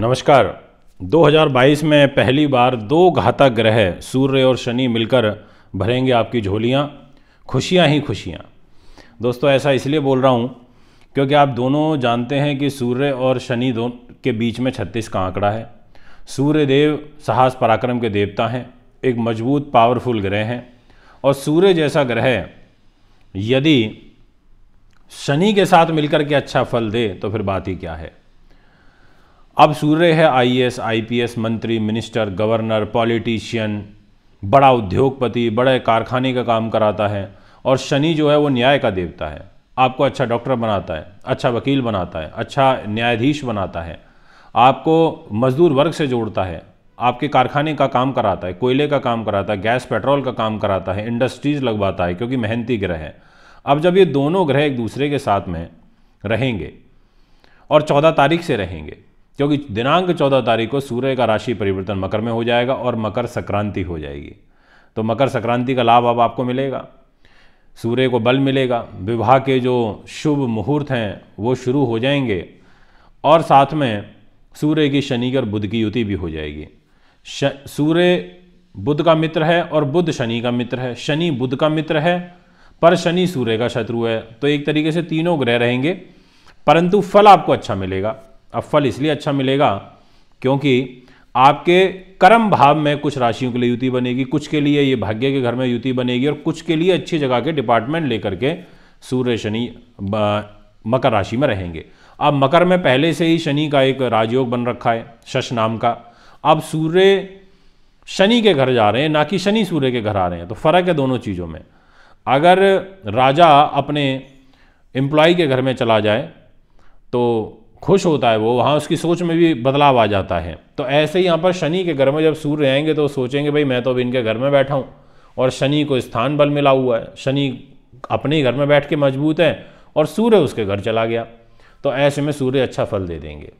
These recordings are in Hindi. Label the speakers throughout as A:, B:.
A: नमस्कार 2022 में पहली बार दो घातक ग्रह सूर्य और शनि मिलकर भरेंगे आपकी झोलियाँ खुशियाँ ही खुशियाँ दोस्तों ऐसा इसलिए बोल रहा हूँ क्योंकि आप दोनों जानते हैं कि सूर्य और शनि दो के बीच में छत्तीस का आंकड़ा है सूर्य देव साहस पराक्रम के देवता हैं एक मजबूत पावरफुल ग्रह हैं और सूर्य जैसा ग्रह यदि शनि के साथ मिलकर के अच्छा फल दे तो फिर बात ही क्या है अब सूर्य है आईएएस, आईपीएस मंत्री मिनिस्टर गवर्नर पॉलिटिशियन बड़ा उद्योगपति बड़े कारखाने का काम कराता है और शनि जो है वो न्याय का देवता है आपको अच्छा डॉक्टर बनाता है अच्छा वकील बनाता है अच्छा न्यायाधीश बनाता है आपको मजदूर वर्ग से जोड़ता है आपके कारखाने का काम कराता है कोयले का काम कराता है गैस पेट्रोल का काम कराता है इंडस्ट्रीज़ लगवाता है क्योंकि मेहनती ग्रह है अब जब ये दोनों ग्रह एक दूसरे के साथ में रहेंगे और चौदह तारीख से रहेंगे क्योंकि दिनांक चौदह तारीख को सूर्य का राशि परिवर्तन मकर में हो जाएगा और मकर संक्रांति हो जाएगी तो मकर संक्रांति का लाभ अब आपको मिलेगा सूर्य को बल मिलेगा विवाह के जो शुभ मुहूर्त हैं वो शुरू हो जाएंगे और साथ में सूर्य की शनि और बुद्ध की युति भी हो जाएगी सूर्य बुद्ध का मित्र है और बुद्ध शनि का मित्र है शनि बुद्ध का मित्र है पर शनि सूर्य का शत्रु है तो एक तरीके से तीनों ग्रह रहेंगे परंतु फल आपको अच्छा मिलेगा अब फल इसलिए अच्छा मिलेगा क्योंकि आपके कर्म भाव में कुछ राशियों के लिए युति बनेगी कुछ के लिए ये भाग्य के घर में युति बनेगी और कुछ के लिए अच्छी जगह के डिपार्टमेंट लेकर के सूर्य शनि मकर राशि में रहेंगे अब मकर में पहले से ही शनि का एक राजयोग बन रखा है शश नाम का अब सूर्य शनि के घर जा रहे हैं ना कि शनि सूर्य के घर आ रहे हैं तो फर्क है दोनों चीज़ों में अगर राजा अपने एम्प्लॉय के घर में चला जाए तो खुश होता है वो वहाँ उसकी सोच में भी बदलाव आ जाता है तो ऐसे ही यहाँ पर शनि के घर में जब सूर्य आएंगे तो सोचेंगे भाई मैं तो अब इनके घर में बैठा हूँ और शनि को स्थान बल मिला हुआ है शनि अपने ही घर में बैठ के मजबूत हैं और सूर्य उसके घर चला गया तो ऐसे में सूर्य अच्छा फल दे देंगे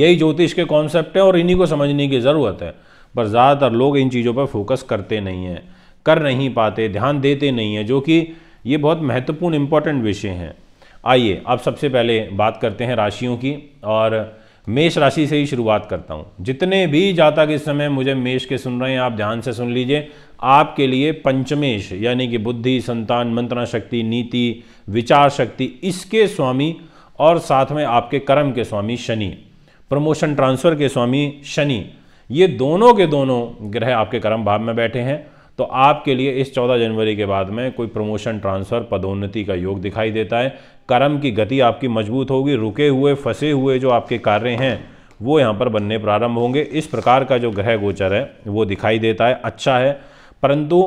A: यही ज्योतिष के कॉन्सेप्ट हैं और इन्हीं को समझने की ज़रूरत है पर ज़्यादातर लोग इन चीज़ों पर फोकस करते नहीं हैं कर नहीं पाते ध्यान देते नहीं हैं जो कि ये बहुत महत्वपूर्ण इम्पॉर्टेंट विषय हैं आइए अब सबसे पहले बात करते हैं राशियों की और मेष राशि से ही शुरुआत करता हूँ जितने भी जातक इस समय मुझे मेष के सुन रहे हैं आप ध्यान से सुन लीजिए आपके लिए पंचमेश यानी कि बुद्धि संतान मंत्रणा शक्ति नीति विचार शक्ति इसके स्वामी और साथ में आपके कर्म के स्वामी शनि प्रमोशन ट्रांसफर के स्वामी शनि ये दोनों के दोनों ग्रह आपके कर्म भाव में बैठे हैं तो आपके लिए इस 14 जनवरी के बाद में कोई प्रमोशन ट्रांसफ़र पदोन्नति का योग दिखाई देता है कर्म की गति आपकी मजबूत होगी रुके हुए फंसे हुए जो आपके कार्य हैं वो यहाँ पर बनने प्रारंभ होंगे इस प्रकार का जो ग्रह गोचर है वो दिखाई देता है अच्छा है परंतु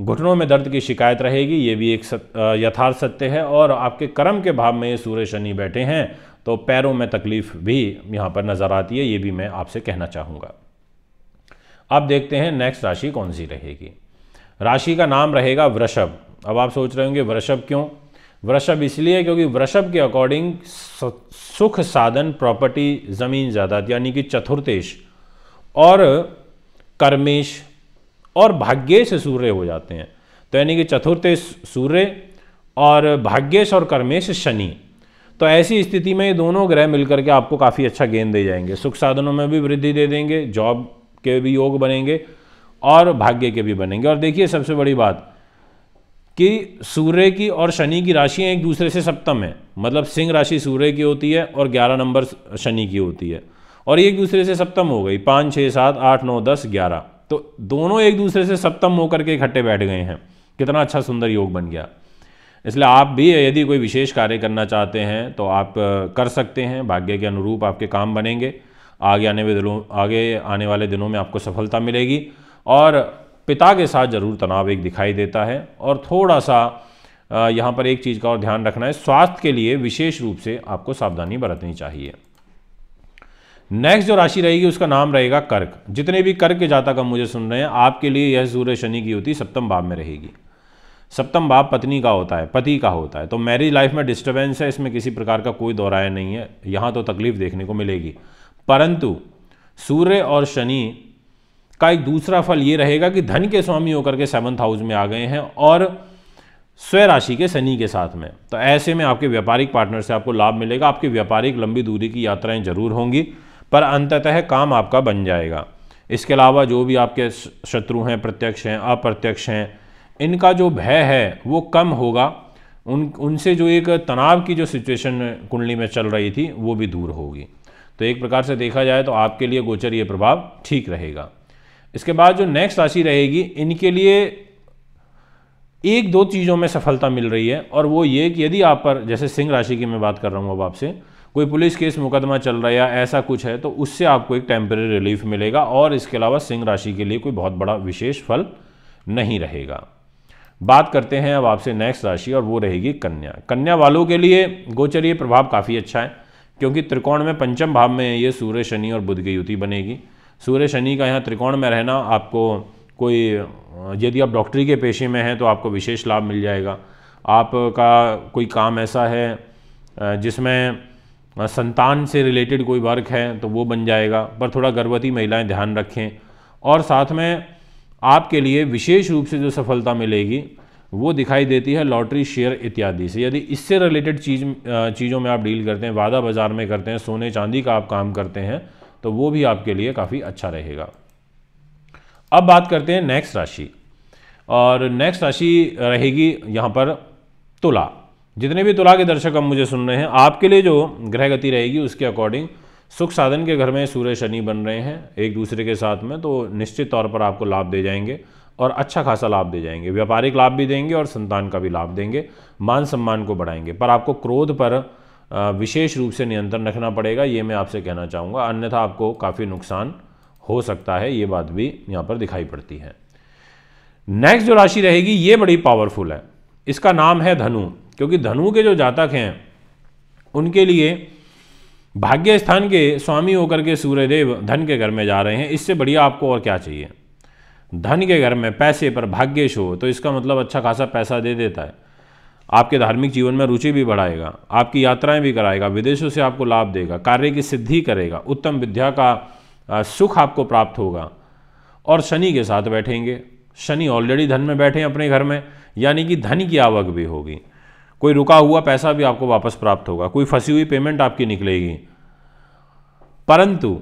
A: घुटनों में दर्द की शिकायत रहेगी ये भी एक सत, यथार्थ सत्य है और आपके कर्म के भाव में ये सूर्य शनि बैठे हैं तो पैरों में तकलीफ भी यहाँ पर नज़र आती है ये भी मैं आपसे कहना चाहूँगा अब देखते हैं नेक्स्ट राशि कौन सी रहेगी राशि का नाम रहेगा वृषभ अब आप सोच रहे होंगे वृषभ क्यों वृषभ इसलिए क्योंकि वृषभ के अकॉर्डिंग सुख साधन प्रॉपर्टी ज़मीन जायदाद यानी कि चतुर्थेश और कर्मेश और भाग्येश सूर्य हो जाते हैं तो यानी कि चतुर्थेश सूर्य और भाग्येश और कर्मेश शनि तो ऐसी स्थिति में ये दोनों ग्रह मिलकर के आपको काफ़ी अच्छा गेंद दे जाएंगे सुख साधनों में भी वृद्धि दे देंगे जॉब के भी योग बनेंगे और भाग्य के भी बनेंगे और देखिए सबसे बड़ी बात कि सूर्य की और शनि की राशियाँ एक दूसरे से सप्तम है मतलब सिंह राशि सूर्य की होती है और ग्यारह नंबर शनि की होती है और एक दूसरे से सप्तम हो गई पाँच छः सात आठ नौ दस ग्यारह तो दोनों एक दूसरे से सप्तम होकर के इकट्ठे बैठ गए हैं कितना अच्छा सुंदर योग बन गया इसलिए आप भी यदि कोई विशेष कार्य करना चाहते हैं तो आप कर सकते हैं भाग्य के अनुरूप आपके काम बनेंगे आगे आने वाले दिनों आगे आने वाले दिनों में आपको सफलता मिलेगी और पिता के साथ ज़रूर तनाव एक दिखाई देता है और थोड़ा सा यहाँ पर एक चीज़ का और ध्यान रखना है स्वास्थ्य के लिए विशेष रूप से आपको सावधानी बरतनी चाहिए नेक्स्ट जो राशि रहेगी उसका नाम रहेगा कर्क जितने भी कर्क के जातक हम मुझे सुन रहे हैं आपके लिए यह सूर्य शनि की होती सप्तम भाव में रहेगी सप्तम भाव पत्नी का होता है पति का होता है तो मैरिज लाइफ में डिस्टर्बेंस है इसमें किसी प्रकार का कोई दोहराया नहीं है यहाँ तो तकलीफ देखने को मिलेगी परंतु सूर्य और शनि का एक दूसरा फल ये रहेगा कि धन के स्वामी होकर के सेवंथ हाउस में आ गए हैं और स्वय राशि के शनि के साथ में तो ऐसे में आपके व्यापारिक पार्टनर से आपको लाभ मिलेगा आपकी व्यापारिक लंबी दूरी की यात्राएं जरूर होंगी पर अंततः काम आपका बन जाएगा इसके अलावा जो भी आपके शत्रु हैं प्रत्यक्ष हैं अप्रत्यक्ष हैं इनका जो भय है वो कम होगा उन उनसे जो एक तनाव की जो सिचुएशन कुंडली में चल रही थी वो भी दूर होगी तो एक प्रकार से देखा जाए तो आपके लिए गोचर ये प्रभाव ठीक रहेगा इसके बाद जो नेक्स्ट राशि रहेगी इनके लिए एक दो चीज़ों में सफलता मिल रही है और वो ये कि यदि आप पर जैसे सिंह राशि की मैं बात कर रहा हूँ अब आपसे कोई पुलिस केस मुकदमा चल रहा है या ऐसा कुछ है तो उससे आपको एक टेम्प्रेरी रिलीफ मिलेगा और इसके अलावा सिंह राशि के लिए कोई बहुत बड़ा विशेष फल नहीं रहेगा बात करते हैं अब आपसे नेक्स्ट राशि और वो रहेगी कन्या कन्या वालों के लिए गोचरीय प्रभाव काफ़ी अच्छा है क्योंकि त्रिकोण में पंचम भाव में ये सूर्य शनि और बुध की युति बनेगी सूर्य शनि का यहाँ त्रिकोण में रहना आपको कोई यदि आप डॉक्टरी के पेशे में हैं तो आपको विशेष लाभ मिल जाएगा आपका कोई काम ऐसा है जिसमें संतान से रिलेटेड कोई वर्क है तो वो बन जाएगा पर थोड़ा गर्भवती महिलाएं ध्यान रखें और साथ में आपके लिए विशेष रूप से जो सफलता मिलेगी वो दिखाई देती है लॉटरी शेयर इत्यादि से यदि इससे रिलेटेड चीज चीज़ों में आप डील करते हैं वादा बाज़ार में करते हैं सोने चांदी का आप काम करते हैं तो वो भी आपके लिए काफ़ी अच्छा रहेगा अब बात करते हैं नेक्स्ट राशि और नेक्स्ट राशि रहेगी यहाँ पर तुला जितने भी तुला के दर्शक हम मुझे सुन रहे हैं आपके लिए जो ग्रह गति रहेगी उसके अकॉर्डिंग सुख साधन के घर में सूर्य शनि बन रहे हैं एक दूसरे के साथ में तो निश्चित तौर पर आपको लाभ दे जाएंगे और अच्छा खासा लाभ दे जाएंगे व्यापारिक लाभ भी देंगे और संतान का भी लाभ देंगे मान सम्मान को बढ़ाएंगे पर आपको क्रोध पर विशेष रूप से नियंत्रण रखना पड़ेगा ये मैं आपसे कहना चाहूँगा अन्यथा आपको काफ़ी नुकसान हो सकता है ये बात भी यहाँ पर दिखाई पड़ती है नेक्स्ट जो राशि रहेगी ये बड़ी पावरफुल है इसका नाम है धनु क्योंकि धनु के जो जातक हैं उनके लिए भाग्य स्थान के स्वामी होकर के सूर्यदेव धन के घर में जा रहे हैं इससे बढ़िया आपको और क्या चाहिए धन के घर में पैसे पर भाग्यश हो तो इसका मतलब अच्छा खासा पैसा दे देता है आपके धार्मिक जीवन में रुचि भी बढ़ाएगा आपकी यात्राएं भी कराएगा विदेशों से आपको लाभ देगा कार्य की सिद्धि करेगा उत्तम विद्या का सुख आपको प्राप्त होगा और शनि के साथ बैठेंगे शनि ऑलरेडी धन में बैठे हैं अपने घर में यानी कि धन की आवक भी होगी कोई रुका हुआ पैसा भी आपको वापस प्राप्त होगा कोई फंसी हुई पेमेंट आपकी निकलेगी परंतु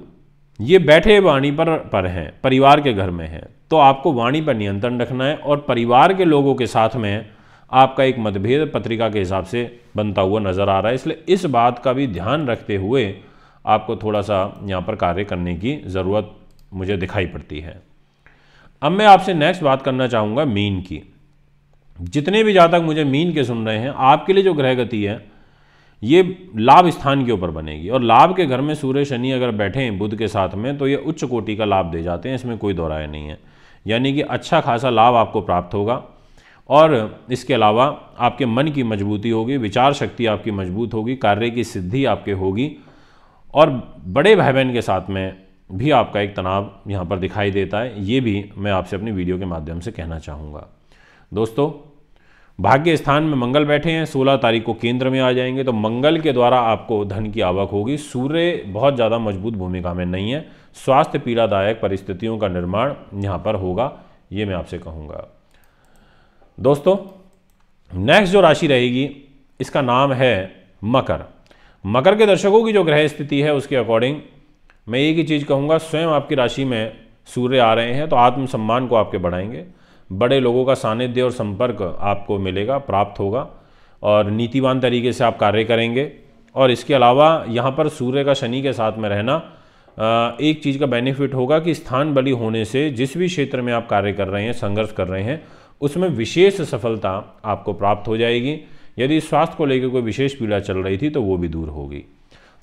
A: ये बैठे वाणी पर पर हैं परिवार के घर में हैं तो आपको वाणी पर नियंत्रण रखना है और परिवार के लोगों के साथ में आपका एक मतभेद पत्रिका के हिसाब से बनता हुआ नज़र आ रहा है इसलिए इस बात का भी ध्यान रखते हुए आपको थोड़ा सा यहाँ पर कार्य करने की ज़रूरत मुझे दिखाई पड़ती है अब मैं आपसे नेक्स्ट बात करना चाहूँगा मीन की जितने भी जातक मुझे मीन के सुन रहे हैं आपके लिए जो ग्रह गति है ये लाभ स्थान के ऊपर बनेगी और लाभ के घर में सूर्य शनि अगर बैठे हैं बुध के साथ में तो ये उच्च कोटि का लाभ दे जाते हैं इसमें कोई दोहराया नहीं है यानी कि अच्छा खासा लाभ आपको प्राप्त होगा और इसके अलावा आपके मन की मजबूती होगी विचार शक्ति आपकी मजबूत होगी कार्य की सिद्धि आपके होगी और बड़े भाई बहन के साथ में भी आपका एक तनाव यहाँ पर दिखाई देता है ये भी मैं आपसे अपनी वीडियो के माध्यम से कहना चाहूँगा दोस्तों भाग्य स्थान में मंगल बैठे हैं 16 तारीख को केंद्र में आ जाएंगे तो मंगल के द्वारा आपको धन की आवक होगी सूर्य बहुत ज़्यादा मजबूत भूमिका में नहीं है स्वास्थ्य पीड़ादायक परिस्थितियों का निर्माण यहाँ पर होगा ये मैं आपसे कहूँगा दोस्तों नेक्स्ट जो राशि रहेगी इसका नाम है मकर मकर के दर्शकों की जो ग्रह स्थिति है उसके अकॉर्डिंग मैं एक ही चीज़ कहूँगा स्वयं आपकी राशि में सूर्य आ रहे हैं तो आत्मसम्मान को आपके बढ़ाएंगे बड़े लोगों का सानिध्य और संपर्क आपको मिलेगा प्राप्त होगा और नीतिवान तरीके से आप कार्य करेंगे और इसके अलावा यहाँ पर सूर्य का शनि के साथ में रहना एक चीज़ का बेनिफिट होगा कि स्थान बली होने से जिस भी क्षेत्र में आप कार्य कर रहे हैं संघर्ष कर रहे हैं उसमें विशेष सफलता आपको प्राप्त हो जाएगी यदि स्वास्थ्य को लेकर कोई विशेष पीड़ा चल रही थी तो वो भी दूर होगी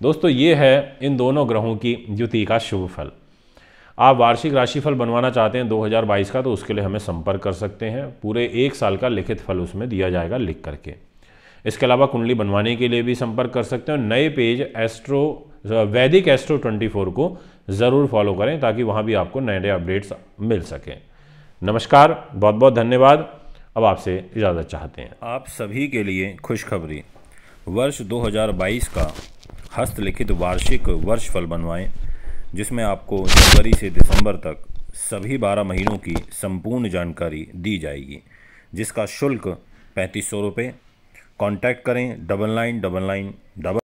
A: दोस्तों ये है इन दोनों ग्रहों की युति का शुभ फल आप वार्षिक राशिफल बनवाना चाहते हैं 2022 का तो उसके लिए हमें संपर्क कर सकते हैं पूरे एक साल का लिखित फल उसमें दिया जाएगा लिख करके इसके अलावा कुंडली बनवाने के लिए भी संपर्क कर सकते हैं नए पेज एस्ट्रो वैदिक एस्ट्रो 24 को ज़रूर फॉलो करें ताकि वहाँ भी आपको नए नए अपडेट्स मिल सकें नमस्कार बहुत बहुत धन्यवाद अब आपसे इजाज़त चाहते हैं आप सभी के लिए खुशखबरी वर्ष 2022 का हस्तलिखित वार्षिक वर्षफल बनवाएं जिसमें आपको जनवरी से दिसंबर तक सभी 12 महीनों की संपूर्ण जानकारी दी जाएगी जिसका शुल्क पैंतीस सौ रुपये कॉन्टैक्ट करें double nine double nine double